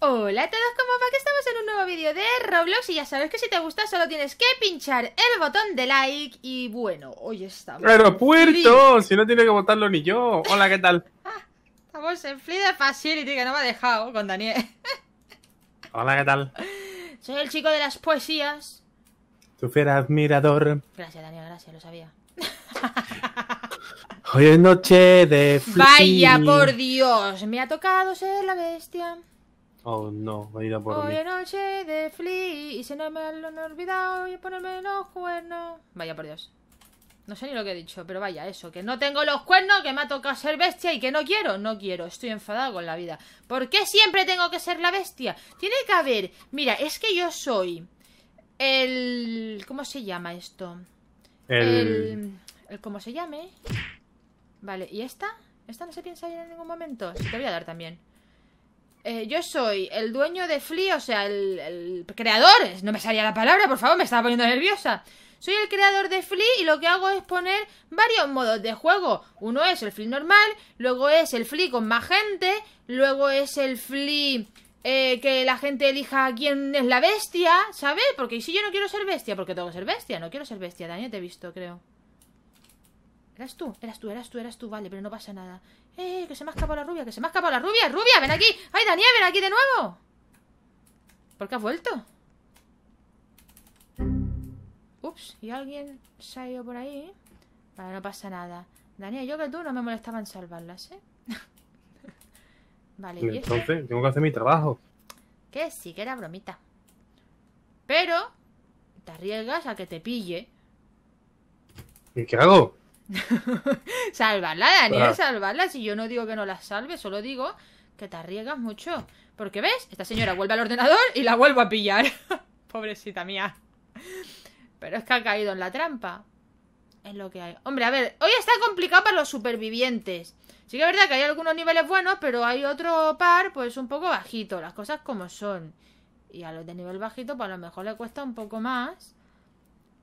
Hola a todos, ¿cómo va? Que estamos en un nuevo vídeo de Roblox y ya sabes que si te gusta solo tienes que pinchar el botón de like y bueno, hoy estamos... ¡Aeropuerto! Si no tiene que votarlo ni yo. Hola, ¿qué tal? Ah, estamos en de Facility que no me ha dejado con Daniel. Hola, ¿qué tal? Soy el chico de las poesías. Tu fiera admirador. Gracias, Daniel, gracias, lo sabía. hoy es noche de... Vaya, por Dios, me ha tocado ser la bestia. Oh no, va a ir a por Hoy de y se no me lo han olvidado y ponerme los cuernos. Vaya por Dios. No sé ni lo que he dicho, pero vaya, eso, que no tengo los cuernos, que me ha tocado ser bestia y que no quiero, no quiero, estoy enfadado con la vida. ¿Por qué siempre tengo que ser la bestia? Tiene que haber, mira, es que yo soy el... ¿Cómo se llama esto? El... ¿Cómo se llame? Vale, ¿y esta? ¿Esta no se piensa ir en ningún momento? Si te voy a dar también. Eh, yo soy el dueño de Flea, o sea, el, creador, no me salía la palabra, por favor, me estaba poniendo nerviosa. Soy el creador de Flea y lo que hago es poner varios modos de juego. Uno es el Flea normal, luego es el Flea con más gente, luego es el Flea eh, que la gente elija quién es la bestia, ¿sabes? Porque si yo no quiero ser bestia, porque tengo que ser bestia, no quiero ser bestia, Daniel, te he visto, creo. Eras tú, eras tú, eras tú, eras tú, vale, pero no pasa nada. ¡Eh, que se me ha escapado la rubia! ¡Que se me ha escapado la rubia! ¡Rubia, ven aquí! ¡Ay, Daniel, ven aquí de nuevo! ¿Por qué has vuelto? Ups, y alguien se ha ido por ahí. Vale, no pasa nada. Daniel, yo que tú no me molestaba en salvarlas, ¿eh? vale, ¿y Entonces, tengo que hacer mi trabajo. Que sí, que era bromita. Pero, te arriesgas a que te pille. ¿Y qué hago? Salvarla, Daniel, Salvarla Si yo no digo que no la salve, solo digo que te arriesgas mucho. Porque ves, esta señora vuelve al ordenador y la vuelvo a pillar. Pobrecita mía. Pero es que ha caído en la trampa. Es lo que hay. Hombre, a ver, hoy está complicado para los supervivientes. Sí que es verdad que hay algunos niveles buenos, pero hay otro par, pues un poco bajito, las cosas como son. Y a los de nivel bajito, pues a lo mejor le cuesta un poco más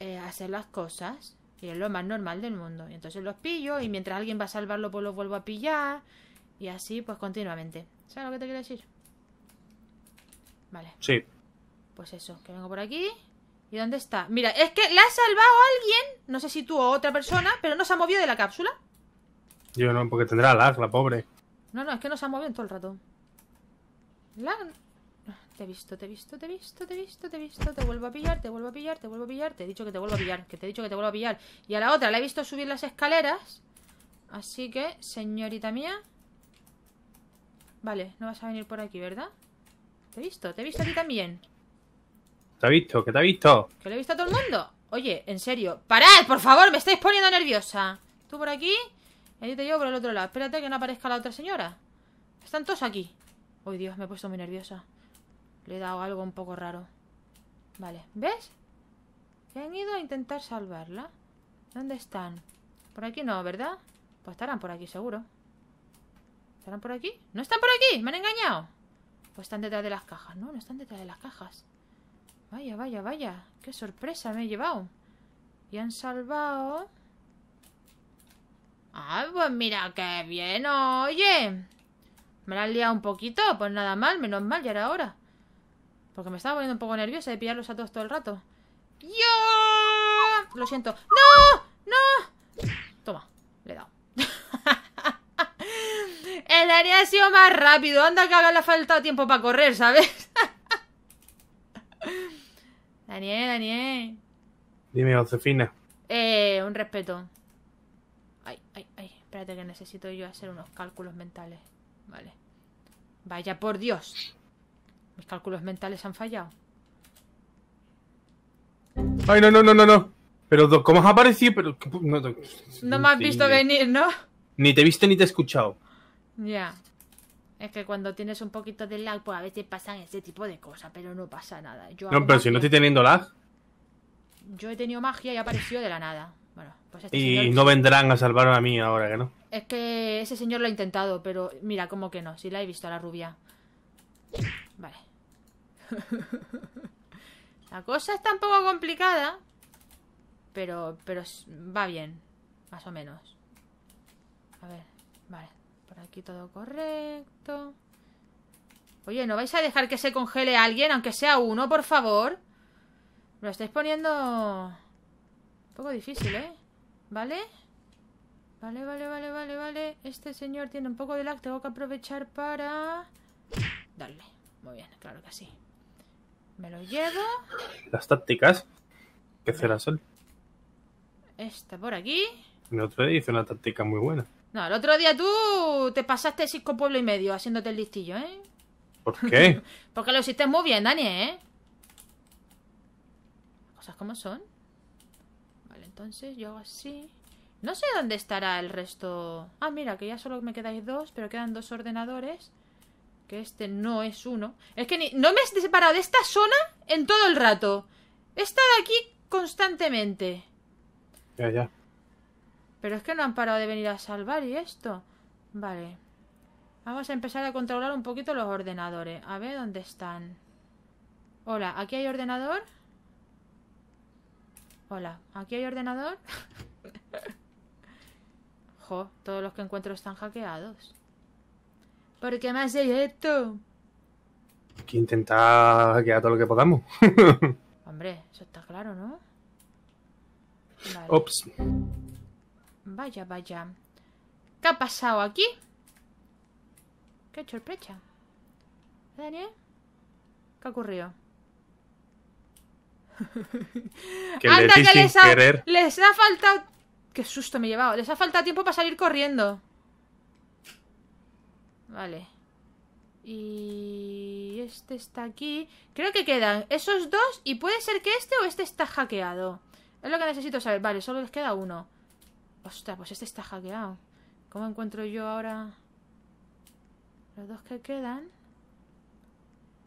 eh, hacer las cosas. Y es lo más normal del mundo. Y entonces los pillo y mientras alguien va a salvarlo, pues los vuelvo a pillar. Y así, pues continuamente. ¿Sabes lo que te quiero decir? Vale. Sí. Pues eso, que vengo por aquí. ¿Y dónde está? Mira, es que la ha salvado alguien. No sé si tú o otra persona, pero no se ha movido de la cápsula. Yo no, porque tendrá lag, la pobre. No, no, es que no se ha movido en todo el rato. Lag, te he visto, te he visto, te he visto, te he visto, te he visto. Te vuelvo a pillar, te vuelvo a pillar, te vuelvo a pillar. Te he dicho que te vuelvo a pillar, que te he dicho que te vuelvo a pillar. Y a la otra la he visto subir las escaleras. Así que, señorita mía. Vale, no vas a venir por aquí, ¿verdad? Te he visto, te he visto a ti también. ¿Te ha visto? que te ha visto? Que lo he visto a todo el mundo. Oye, en serio. ¡Parad, por favor! ¡Me estáis poniendo nerviosa! Tú por aquí. Y yo te llevo por el otro lado. Espérate que no aparezca la otra señora. Están todos aquí. Uy, Dios, me he puesto muy nerviosa. Le he dado algo un poco raro. Vale, ¿ves? Que han ido a intentar salvarla. ¿Dónde están? Por aquí no, ¿verdad? Pues estarán por aquí, seguro. ¿Estarán por aquí? ¡No están por aquí! ¡Me han engañado! Pues están detrás de las cajas. No, no están detrás de las cajas. Vaya, vaya, vaya. Qué sorpresa me he llevado. Y han salvado... Ah, pues mira qué bien, oye. Me la han liado un poquito, pues nada mal, menos mal, ya era hora. Porque me estaba poniendo un poco nerviosa de pillarlos a todos todo el rato. ¡Yo! Lo siento. ¡No! ¡No! Toma, le he dado. el área ha sido más rápido. Anda que haga le ha faltado tiempo para correr, ¿sabes? Daniel, Daniel. Dime, Josefina. Eh, un respeto. Ay, ay, ay. Espérate que necesito yo hacer unos cálculos mentales. Vale. Vaya por Dios. Mis cálculos mentales han fallado. Ay, no, no, no, no, no. Pero, ¿cómo has aparecido? Pero, no, me has visto venir, ¿no? Ni te he visto ni te he escuchado. Ya. Es que cuando tienes un poquito de lag, pues a veces pasan ese tipo de cosas, pero no pasa nada. no, pero si no estoy teniendo lag. Yo he tenido magia y apareció de la nada. Pues este y no vendrán a salvar a mí ahora, que no. Es que ese señor lo ha intentado, pero mira, como que no, si la he visto a la rubia. Vale. La cosa está un poco complicada. Pero, pero va bien. Más o menos. A ver, vale. Por aquí todo correcto. Oye, ¿no vais a dejar que se congele alguien? Aunque sea uno, por favor. Lo estáis poniendo... Un poco difícil, ¿eh? ¿Vale? Vale, vale, vale, vale, vale. Este señor tiene un poco de lag. Tengo que aprovechar para... Darle. Muy bien, claro que sí. Me lo llevo. Las tácticas. Que será son Esta por aquí. El otro día hice una táctica muy buena. No, el otro día tú te pasaste cinco pueblos y medio haciéndote el listillo, ¿eh? ¿Por qué? Porque lo hiciste muy bien, Dani, ¿eh? Cosas como son. Vale, entonces yo hago así. No sé dónde estará el resto. Ah, mira, que ya solo me quedáis dos, pero quedan dos ordenadores. Que este no es uno. Es que no me has separado de esta zona en todo el rato. He estado aquí constantemente. Ya, ya. Pero es que no han parado de venir a salvar y esto. Vale. Vamos a empezar a controlar un poquito los ordenadores. A ver dónde están. Hola, ¿aquí hay ordenador? Hola, ¿aquí hay ordenador? jo, todos los que encuentro están hackeados. Porque qué me esto? Hay que intentar quedar todo lo que podamos. Hombre, eso está claro, ¿no? Vale. Ops. Vaya, vaya. ¿Qué ha pasado aquí? Qué sorpresa. Daniel, ¿qué ha ocurrido? que Anda, que les ha, les ha faltado. Qué susto me he llevado. Les ha faltado tiempo para salir corriendo. Vale. Y este está aquí. Creo que quedan esos dos y puede ser que este o este está hackeado. Es lo que necesito saber. Vale, solo les queda uno. Ostras, pues este está hackeado. ¿Cómo encuentro yo ahora los dos que quedan?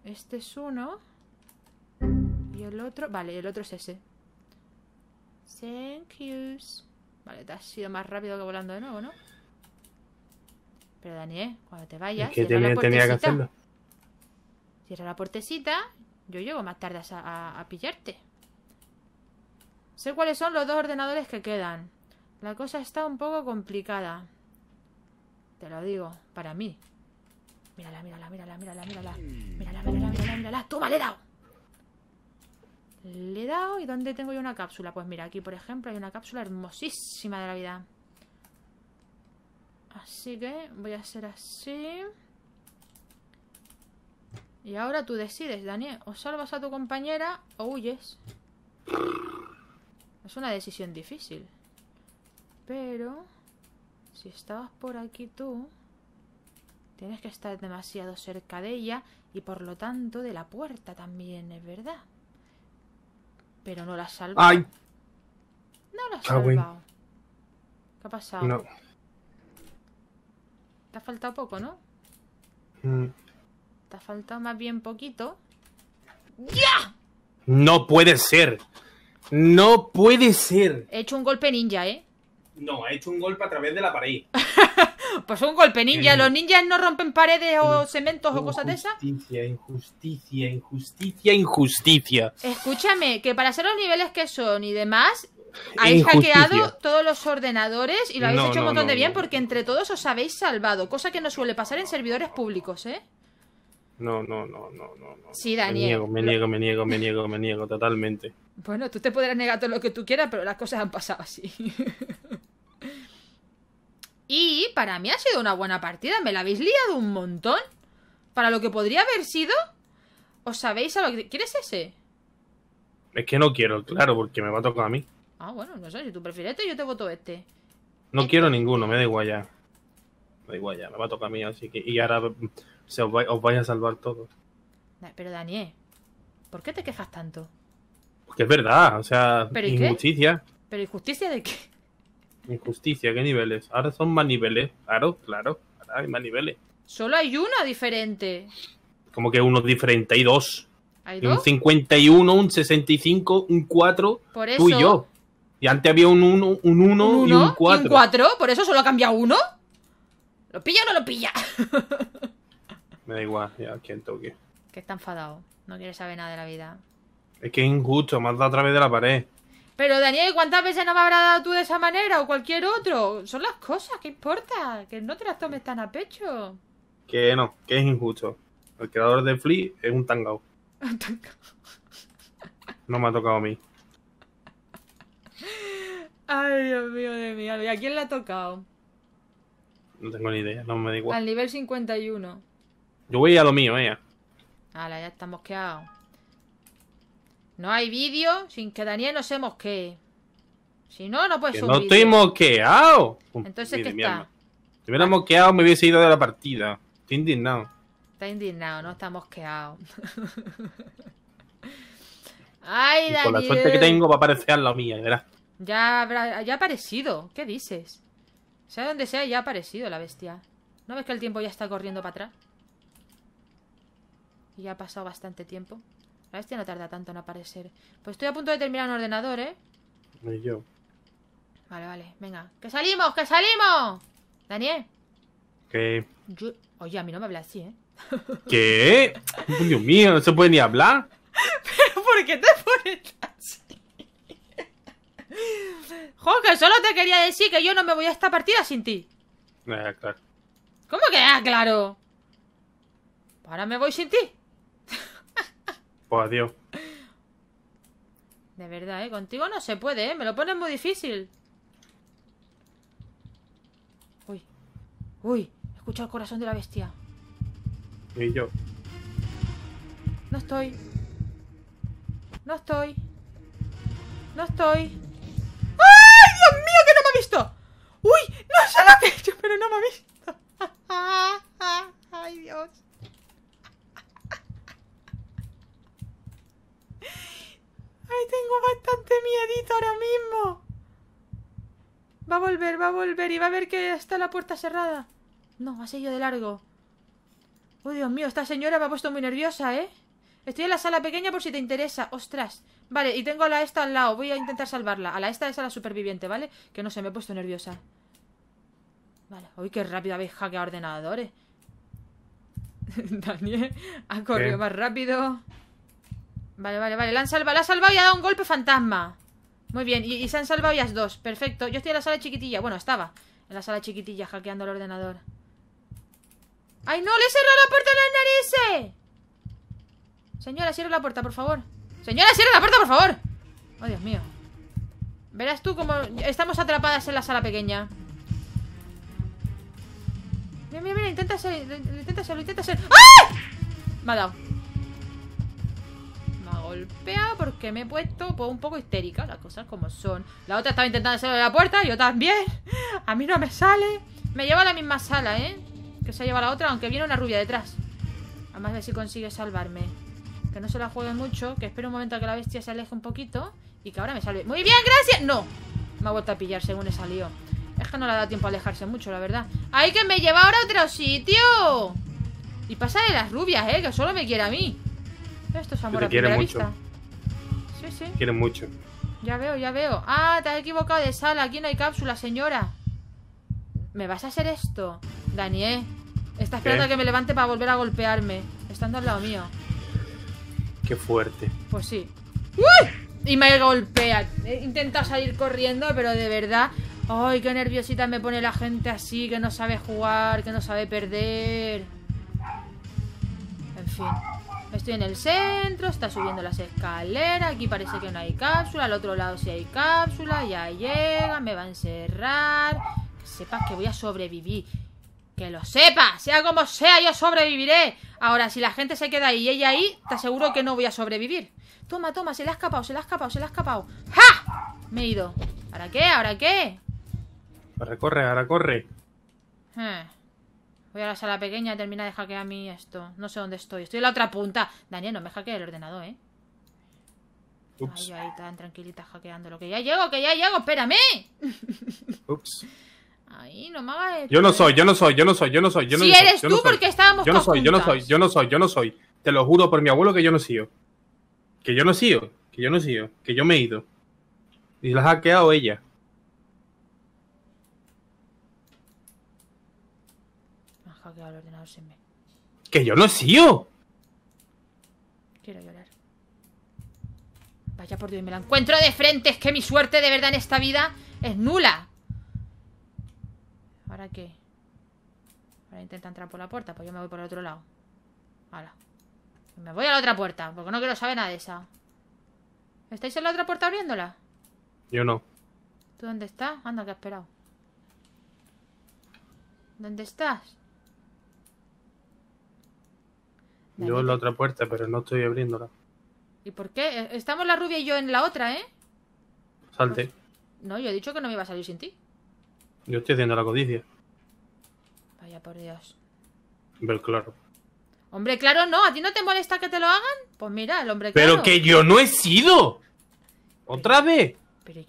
Este es uno. Y el otro... Vale, el otro es ese. Thank you Vale, te has sido más rápido que volando de nuevo, ¿no? Pero Daniel, cuando te vayas. cierra tenía, la tenía que hacerlo. Cierra la puertecita. Yo llego más tarde a, a, a pillarte. Sé cuáles son los dos ordenadores que quedan. La cosa está un poco complicada. Te lo digo, para mí. Mírala, mírala, mírala, mírala, mírala. Mírala, mírala, mírala, mírala. ¡Toma, le he dado! Le he dado. ¿Y dónde tengo yo una cápsula? Pues mira, aquí por ejemplo hay una cápsula hermosísima de la vida. Así que voy a hacer así. Y ahora tú decides, Daniel. O salvas a tu compañera o huyes. Es una decisión difícil. Pero... Si estabas por aquí tú... Tienes que estar demasiado cerca de ella y por lo tanto de la puerta también, es verdad. Pero no la has ¡Ay! No la has ah, salvado. ¿Qué ha pasado? Te ha faltado poco, ¿no? Mm. Te ha faltado más bien poquito. ¡Ya! No puede ser. No puede ser. He hecho un golpe ninja, ¿eh? No, ha he hecho un golpe a través de la pared. pues un golpe ninja. Los ninjas no rompen paredes o cementos o cosas de esas. Injusticia, injusticia, injusticia, injusticia. Escúchame, que para ser los niveles que son y demás, habéis hackeado todos los ordenadores y lo habéis hecho un montón de bien porque entre todos os habéis salvado, cosa que no suele pasar en servidores públicos, ¿eh? No, no, no, no, no. Sí, Daniel. Me niego, me niego, me niego, me niego, totalmente. Bueno, tú te podrás negar todo lo que tú quieras, pero las cosas han pasado así. y para mí ha sido una buena partida, me la habéis liado un montón. Para lo que podría haber sido, os sabéis a lo que... ¿Quieres ese? Es que no quiero, claro, porque me va a tocar a mí. Ah, bueno, no sé, si tú prefieres este, yo te voto este. No quiero ninguno, me da igual ya. Me da igual ya, me va a tocar a mí, así que. Y ahora os, vais a salvar todos. Pero Daniel, ¿por qué te quejas tanto? Porque es verdad, o sea, injusticia. ¿Pero injusticia de qué? Injusticia, ¿qué niveles? Ahora son más niveles, claro, claro, hay más niveles. Solo hay una diferente. Como que uno diferente, hay dos. ¿Hay dos? Un 51, un 65, un 4, Por tú y yo. Y antes había un 1 uno, un uno, ¿Un y un 4. ¿Por eso solo ha cambiado uno? ¿Lo pilla o no lo pilla? Me da igual, ya, quien toque. Que está enfadado. No quiere saber nada de la vida. Es que es injusto, me has dado a través de la pared. Pero Daniel, ¿cuántas veces no me habrás dado tú de esa manera o cualquier otro? Son las cosas, ¿qué importa? Que no te las tomes tan a pecho. Que no, que es injusto. El creador de Flea es un tangao. Un tangao. No me ha tocado a mí. Ay, Dios mío, de mío. ¿Y a quién le ha tocado? No tengo ni idea, no me da igual. Al nivel 51. Yo voy a lo mío, ella. Eh. Hala, ya está mosqueado. No hay vídeo sin que Daniel no se mosquee. Si no, no puedes que subir. ¡No estoy mosqueado! Entonces, ¿qué está? Si hubiera mosqueado, me hubiese ido de la partida. Estoy indignado. Está indignado, no está mosqueado. Ay, Daniel. Con la suerte que tengo va a aparecer la mía, ¿verdad? Ya ha aparecido. ¿Qué dices? Sea donde sea, ya ha aparecido la bestia. ¿No ves que el tiempo ya está corriendo para atrás? Y ya ha pasado bastante tiempo. La bestia no tarda tanto en aparecer. Pues estoy a punto de terminar un ordenador, ¿eh? No yo. Vale, vale. Venga. ¡Que salimos! ¡Que salimos! Daniel. ¿Qué? Oye, a mí no me habla así, ¿eh? ¿Qué? Dios mío, no se puede ni hablar. ¿Pero por qué te pones Jorge, solo te quería decir que yo no me voy a esta partida sin ti. Eh, claro. ¿Cómo que ah, claro? Ahora me voy sin ti. pues adiós. De verdad, ¿eh? Contigo no se puede, ¿eh? Me lo pones muy difícil. Uy. Uy. Escucha el corazón de la bestia. Y yo. No estoy. No estoy. No estoy. ¡Dios mío, que no me ha visto! ¡Uy! ¡No se lo ha hecho, pero no me ha visto! ¡Ay, Dios! ¡Ay, tengo bastante miedito ahora mismo! Va a volver, va a volver y va a ver que está la puerta cerrada. No, ha seguido de largo. ¡Uy, Dios mío! Esta señora me ha puesto muy nerviosa, ¿eh? Estoy en la sala pequeña por si te interesa. ¡Ostras! Vale, y tengo a la esta al lado. Voy a intentar salvarla. A la esta es a la superviviente, ¿vale? Que no se me he puesto nerviosa. Vale. Uy, qué rápido habéis hackeado ordenadores. Eh. Daniel ha corrido más rápido. Vale, vale, vale. La han salvado. La ha salvado y ha dado un golpe fantasma. Muy bien. Y, se han salvado ellas dos. Perfecto. Yo estoy en la sala chiquitilla. Bueno, estaba. En la sala chiquitilla hackeando el ordenador. ¡Ay, no! ¡Le he cerrado la puerta a nariz, narices! Señora, cierra la puerta, por favor. Señora, cierra la puerta, por favor. Oh, Dios mío. Verás tú cómo estamos atrapadas en la sala pequeña. Mira, mira, mira, intenta hacerlo, intenta intenta ¡Ah! Me ha dado. Me ha golpeado porque me he puesto un poco histérica, las cosas como son. La otra estaba intentando cerrar la puerta, yo también. A mí no me sale. Me lleva a la misma sala, ¿eh? Que se lleva la otra, aunque viene una rubia detrás. Además, a ver si consigue salvarme. Que no se la juegue mucho. Que espero un momento a que la bestia se aleje un poquito. Y que ahora me salve. ¡Muy bien, gracias! ¡No! Me ha vuelto a pillar según he salido. Es que no le da tiempo a alejarse mucho, la verdad. ¡Ay, que me lleva ahora a otro sitio! Y pasa de las rubias, ¿eh? Que solo me quiere a mí. Esto es amor a primera mucho. vista. Sí, sí. Quieren mucho. Ya veo, ya veo. Ah, te has equivocado de sala. Aquí no hay cápsula, señora. ¿Me vas a hacer esto? Daniel. Está esperando a que me levante para volver a golpearme. Estando al lado mío. Qué fuerte. Pues sí. Y me golpea. Intenta salir corriendo, pero de verdad. ¡Ay, qué nerviosita me pone la gente así! Que no sabe jugar, que no sabe perder. En fin. Estoy en el centro, está subiendo las escaleras. Aquí parece que no hay cápsula. Al otro lado sí hay cápsula. Ya llega, me va a encerrar. Que sepas que voy a sobrevivir. Que lo sepa, sea como sea, yo sobreviviré. Ahora, si la gente se queda ahí y ella ahí, te aseguro que no voy a sobrevivir. Toma, toma, se le ha escapado, se le ha escapado, se le ha escapado. ¡Ja! Me he ido. ¿Ahora qué? ¿Ahora qué? Ahora corre, ahora corre. Eh. Voy a la sala pequeña termina de hackear a mí esto. No sé dónde estoy. Estoy en la otra punta. Daniel, no me hackee el ordenador, ¿eh? Ups. tan tranquilita hackeando. que ya llego, que ya llego, espérame. Ups. Ay, no Yo no soy, yo no soy, yo no soy, yo no soy. Yo si eres tú, porque estábamos Yo no soy, yo no soy, yo no soy, yo no soy. Te lo juro por mi abuelo que yo no sigo. Que yo no sigo, que yo no sigo, que yo me he ido. Y las ha quedado ella. el ¡Que yo no sigo! Quiero llorar. Vaya por Dios, me la encuentro de frente. Es que mi suerte de verdad en esta vida es nula. ¿Para qué? Para intentar entrar por la puerta, pues yo me voy por el otro lado. Hala. Me voy a la otra puerta, porque no quiero saber nada de esa. ¿Estáis en la otra puerta abriéndola? Yo no. ¿Tú dónde estás? Anda, que has esperado. ¿Dónde estás? Yo en la otra puerta, pero no estoy abriéndola. ¿Y por qué? Eh, estamos la rubia y yo en la otra, ¿eh? Salte. No, yo he dicho que no me iba a salir sin ti. Yo estoy haciendo la codicia. Vaya por Dios. Pero claro. Hombre, claro, no. ¿A ti no te molesta que te lo hagan? Pues mira, el hombre claro. Pero que yo no he sido. ¿Otra vez? Pero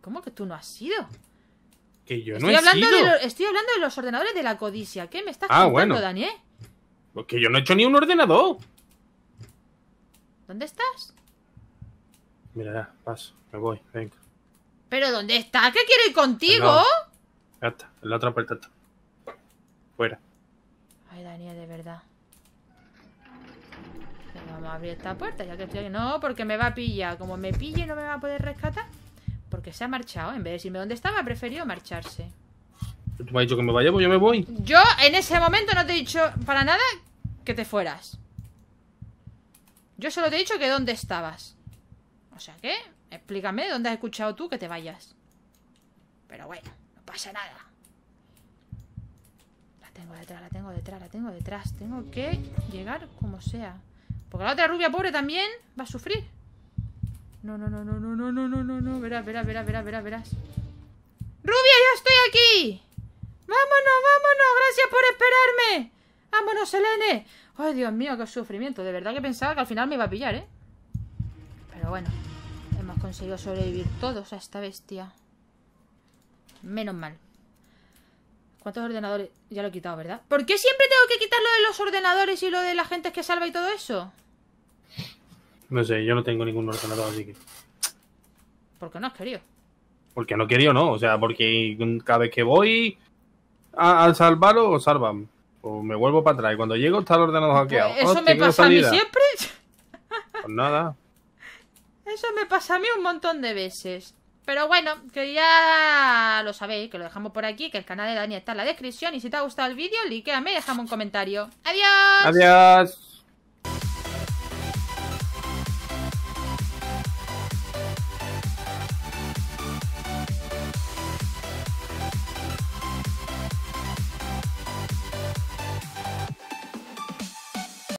¿cómo que tú no has sido? Que yo no he sido. estoy hablando de los ordenadores de la codicia. ¿Qué me estás ah, bueno. Daniel? Pues que yo no he hecho ni un ordenador. ¿Dónde estás? Mira, ya, paso, me voy, venga. ¿Pero dónde está? ¿Qué quiero ir contigo? Ya está, en la otra puerta está. Fuera. Ay, Daniel, de verdad. vamos a abrir esta puerta, ya que No, porque me va a pillar. Como me pille, no me va a poder rescatar. Porque se ha marchado. En vez de decirme dónde estaba, ha preferido marcharse. ¿Tú me has dicho que me vaya? Pues yo me voy. Yo en ese momento no te he dicho para nada que te fueras. Yo solo te he dicho que dónde estabas. O sea que, explícame dónde has escuchado tú que te vayas. Pero bueno pasa nada. La tengo detrás, la tengo detrás, la tengo detrás. Tengo que llegar como sea. Porque la otra rubia pobre también va a sufrir. No, no, no, no, no, no, no, no, no, no. Verás, verás, verás, verás, verás, verás. ¡Rubia, ya estoy aquí! ¡Vámonos, vámonos! ¡Gracias por esperarme! ¡Vámonos, Selene! ¡Ay, Dios mío, qué sufrimiento! De verdad que pensaba que al final me iba a pillar, ¿eh? Pero bueno, hemos conseguido sobrevivir todos a esta bestia. Menos mal. ¿Cuántos ordenadores? Ya lo he quitado, ¿verdad? ¿Por qué siempre tengo que quitar lo de los ordenadores y lo de la gente que salva y todo eso? No sé, yo no tengo ningún ordenador, así que... ¿Por qué no has querido? Porque no querido, no. O sea, porque cada vez que voy Al a salvarlo, salvan. O me vuelvo para atrás. Y cuando llego está el ordenador pues hackeado. eso oh, me pasa a mí siempre. Pues nada. Eso me pasa a mí un montón de veces. Pero bueno, que ya lo sabéis, que lo dejamos por aquí, que el canal de Dani está en la descripción. Y si te ha gustado el vídeo, likeame y déjame un comentario. ¡Adiós! ¡Adiós!